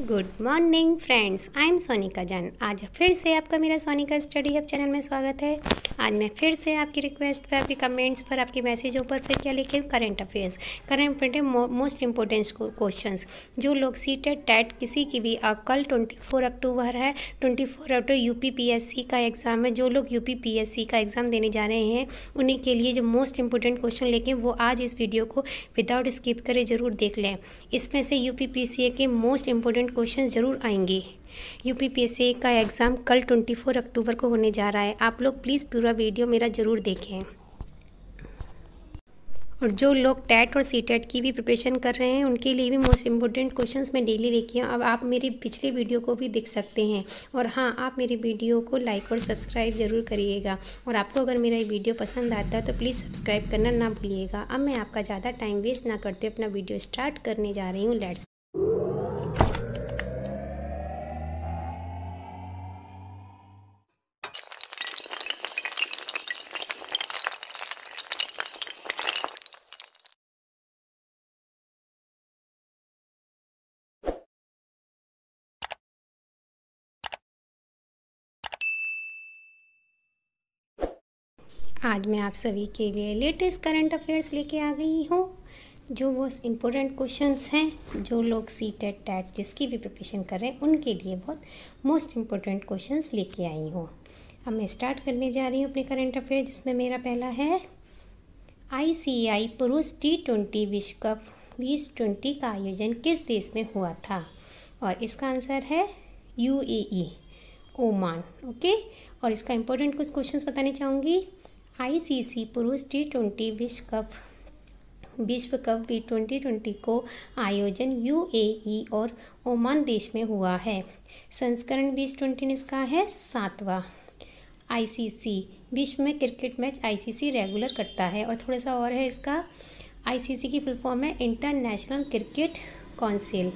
good morning friends I am Sonika Jaan आज फिर से आपका मेरा सोनिका स्टडी हब चैनल में स्वागत है आज मैं फिर से आपकी रिक्वेस्ट पर आपके कमेंट्स पर आपके मैसेजों पर फिर क्या लिखे current affairs current affair most important questions जो लोग सीटेड टेट किसी की भी कल ट्वेंटी फोर अक्टूबर है twenty four October U P P S C का एग्ज़ाम है जो लोग U P P S C का एग्ज़ाम देने जा रहे हैं उन्हीं के लिए जो मोस्ट इंपॉर्टेंट क्वेश्चन लेके वो आज इस वीडियो को विदाउट स्किप करें ज़रूर देख लें इसमें से U P P C A के मोस्ट इंपॉर्टेंट इम्पोर्टेंट क्वेश्चन ज़रूर आएंगे यू पी का एग्ज़ाम कल ट्वेंटी अक्टूबर को होने जा रहा है आप लोग प्लीज़ पूरा वीडियो मेरा ज़रूर देखें और जो लोग टैट और सी टैट e की भी प्रिपरेशन कर रहे हैं उनके लिए भी मोस्ट इम्पोर्टेंट क्वेश्चंस मैं डेली लेके हूँ अब आप मेरी पिछले वीडियो को भी देख सकते हैं और हाँ आप मेरी वीडियो को लाइक और सब्सक्राइब ज़रूर करिएगा और आपको अगर मेरा ये वीडियो पसंद आता है तो प्लीज़ सब्सक्राइब करना ना भूलिएगा अब मैं आपका ज़्यादा टाइम वेस्ट ना करते अपना वीडियो स्टार्ट करने जा रही हूँ लेट्स आज मैं आप सभी के लिए लेटेस्ट करंट अफेयर्स लेके आ गई हूँ जो बहुत इम्पोर्टेंट क्वेश्चंस हैं जो लोग सी टेट टैट जिसकी भी प्रिपरेशन कर रहे हैं उनके लिए बहुत मोस्ट इम्पोर्टेंट क्वेश्चंस लेके आई हूँ अब मैं स्टार्ट करने जा रही हूँ अपने करंट अफेयर जिसमें मेरा पहला है आई सी आई पुरुष टी ट्वेंटी विश्व कप बीस ट्वेंटी का आयोजन किस देश में हुआ था और इसका आंसर है यूएई e, ओमान ओके और इसका इम्पोर्टेंट कुछ क्वेश्चंस बताने चाहूँगी आईसीसी पुरुष टी ट्वेंटी विश्व कप विश्व कप भी ट्वेंटी ट्वेंटी को आयोजन यूएई और ओमान देश में हुआ है संस्करण बीस ट्वेंटी इसका है सातवा आईसीसी विश्व में क्रिकेट मैच आईसीसी रेगुलर करता है और थोड़ा सा और है इसका आईसीसी की फुल फॉर्म है इंटरनेशनल क्रिकेट काउंसिल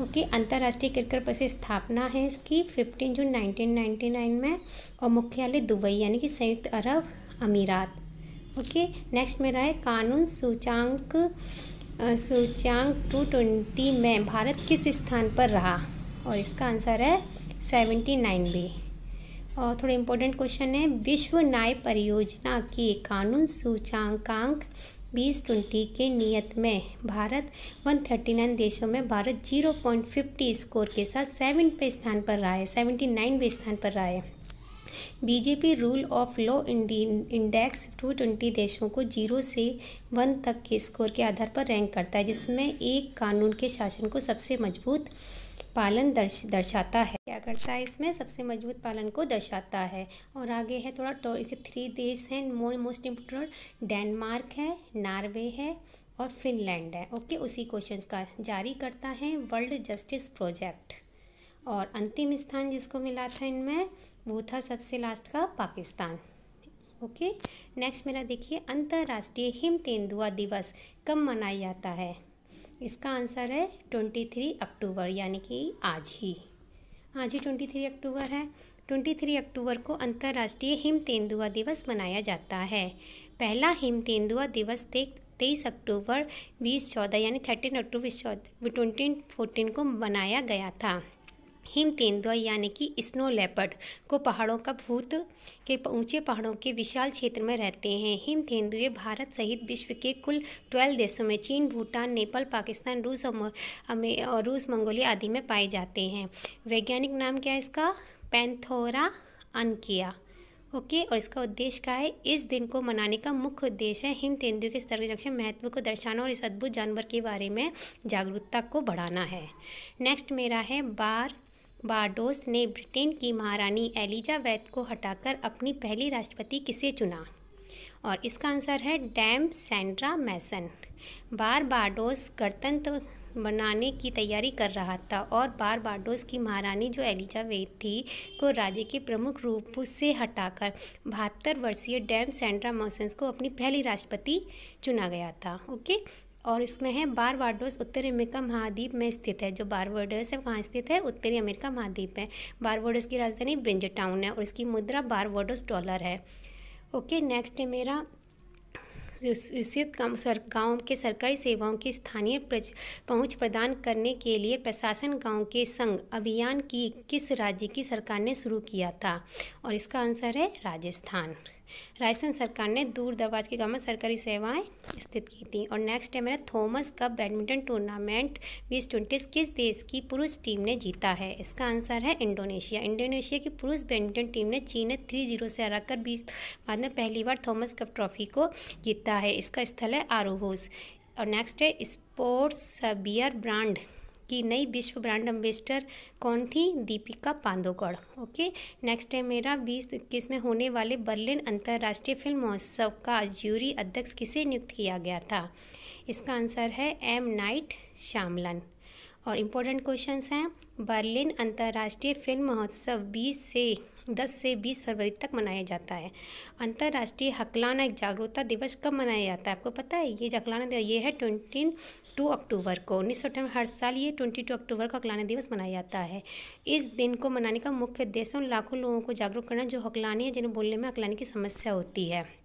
ओके अंतर्राष्ट्रीय क्रिकेट परिषद स्थापना है इसकी फिफ्टीन जून नाइन में और मुख्यालय दुबई यानी कि संयुक्त अरब अमीरात ओके नेक्स्ट मेरा है कानून सूचांक सूचांक टू ट्वेंटी में भारत किस स्थान पर रहा और इसका आंसर है सेवेंटी नाइन बी और थोड़ा इम्पोर्टेंट क्वेश्चन है विश्व न्याय परियोजना के कानून सूचांकांक बीस ट्वेंटी के नियत में भारत वन थर्टी नाइन देशों में भारत जीरो पॉइंट फिफ्टी स्कोर के साथ सेवन पे स्थान पर रहा है सेवेंटी नाइन पे स्थान पर रहा है BJP rule of law index two twenty देशों को जीरो से वन तक के स्कोर के आधार पर रैंक करता है जिसमें एक कानून के शासन को सबसे मजबूत पालन दर्श दर्शाता है क्या करता है इसमें सबसे मजबूत पालन को दर्शाता है और आगे है थोड़ा टो इसके थ्री देश हैं मोर मोस्ट इम्पोर्टेंट डेनमार्क है नार्वे है और फिनलैंड है ओके उसी क्वेश्चन का जारी करता है वर्ल्ड जस्टिस प्रोजेक्ट और अंतिम स्थान जिसको मिला था इनमें वो था सबसे लास्ट का पाकिस्तान ओके नेक्स्ट मेरा देखिए अंतर्राष्ट्रीय हिम तेंदुआ दिवस कब मनाया जाता है इसका आंसर है ट्वेंटी थ्री अक्टूबर यानी कि आज ही आज ही ट्वेंटी थ्री अक्टूबर है ट्वेंटी थ्री अक्टूबर को अंतर्राष्ट्रीय हिम तेंदुआ दिवस मनाया जाता है पहला हिम तेंदुआ दिवस तेईस अक्टूबर बीस चौदह यानी थर्टीन अक्टूबर चौदह ट्वेंटी फोर्टीन को मनाया गया था हिम तेंदुआ यानी कि स्नो लेपर्ड को पहाड़ों का भूत के ऊंचे पहाड़ों के विशाल क्षेत्र में रहते हैं हिम तेंदुए भारत सहित विश्व के कुल ट्वेल्व देशों में चीन भूटान नेपाल पाकिस्तान रूस और, रूस मंगोलिया आदि में पाए जाते हैं वैज्ञानिक नाम क्या है इसका पैंथोरा अनकिया ओके okay, और इसका उद्देश्य क्या है इस दिन को मनाने का मुख्य उद्देश्य है हिम तेंदुए के संरक्षण महत्व को दर्शाना और इस अद्भुत जानवर के बारे में जागरूकता को बढ़ाना है नेक्स्ट मेरा है बार बारडोस ने ब्रिटेन की महारानी एलिजाबैथ को हटाकर अपनी पहली राष्ट्रपति किसे चुना और इसका आंसर है डैम सैंड्रा मैसन बार बारडोस गणतंत्र बनाने की तैयारी कर रहा था और बार बारडोस की महारानी जो एलिजाबेथ थी को राज्य के प्रमुख रूप से हटाकर बहत्तर वर्षीय डैम सैंड्रा मैसन को अपनी पहली राष्ट्रपति चुना गया था ओके और इसमें है बार वार्डोस उत्तरी अमेरिका महाद्वीप में स्थित है जो बारबोडस है कहाँ स्थित है उत्तरी अमेरिका महाद्वीप है बारबोडस की राजधानी ब्रिंज टाउन है और इसकी मुद्रा बारबोडस डॉलर है ओके नेक्स्ट है मेरा सिर्फ गाँव सर गाँव के सरकारी सेवाओं की स्थानीय पहुंच प्रदान करने के लिए प्रशासन गाँव के संघ अभियान की किस राज्य की सरकार ने शुरू किया था और इसका आंसर है राजस्थान राजस्थान सरकार ने दूर दराज के गाँव में सरकारी सेवाएं स्थित की थी और नेक्स्ट है मेरा थॉमस कप बैडमिंटन टूर्नामेंट बीस ट्वेंटी किस देश की पुरुष टीम ने जीता है इसका आंसर है इंडोनेशिया इंडोनेशिया की पुरुष बैडमिंटन टीम ने चीन ने थ्री जीरो से हराकर बीस बाद में पहली बार थॉमस कप ट्रॉफी को जीता है इसका स्थल है आरोहोस और नेक्स्ट है स्पोर्ट्स बियर ब्रांड की नई विश्व ब्रांड एम्बेसडर कौन थी दीपिका पांदोगढ़ ओके नेक्स्ट है मेरा बीस इक्कीस में होने वाले बर्लिन अंतर्राष्ट्रीय फिल्म महोत्सव का ज्यूरी अध्यक्ष किसे नियुक्त किया गया था इसका आंसर है एम नाइट श्यामलन और इम्पोर्टेंट क्वेश्चंस हैं बर्लिन अंतर्राष्ट्रीय फिल्म महोत्सव 20 से दस से बीस फरवरी तक मनाया जाता है अंतर्राष्ट्रीय हकलाना जागरूकता दिवस कब मनाया जाता है आपको पता है ये हकलाना ये है ट्वेंटी टू अक्टूबर को उन्नीस सौ हर साल ये ट्वेंटी टू अक्टूबर को हकलाना दिवस मनाया जाता है इस दिन को मनाने का मुख्य उद्देश्य उन लाखों लोगों को जागरूक करना जो हकलानी है जिन्हें बोलने में हकलानी की समस्या होती है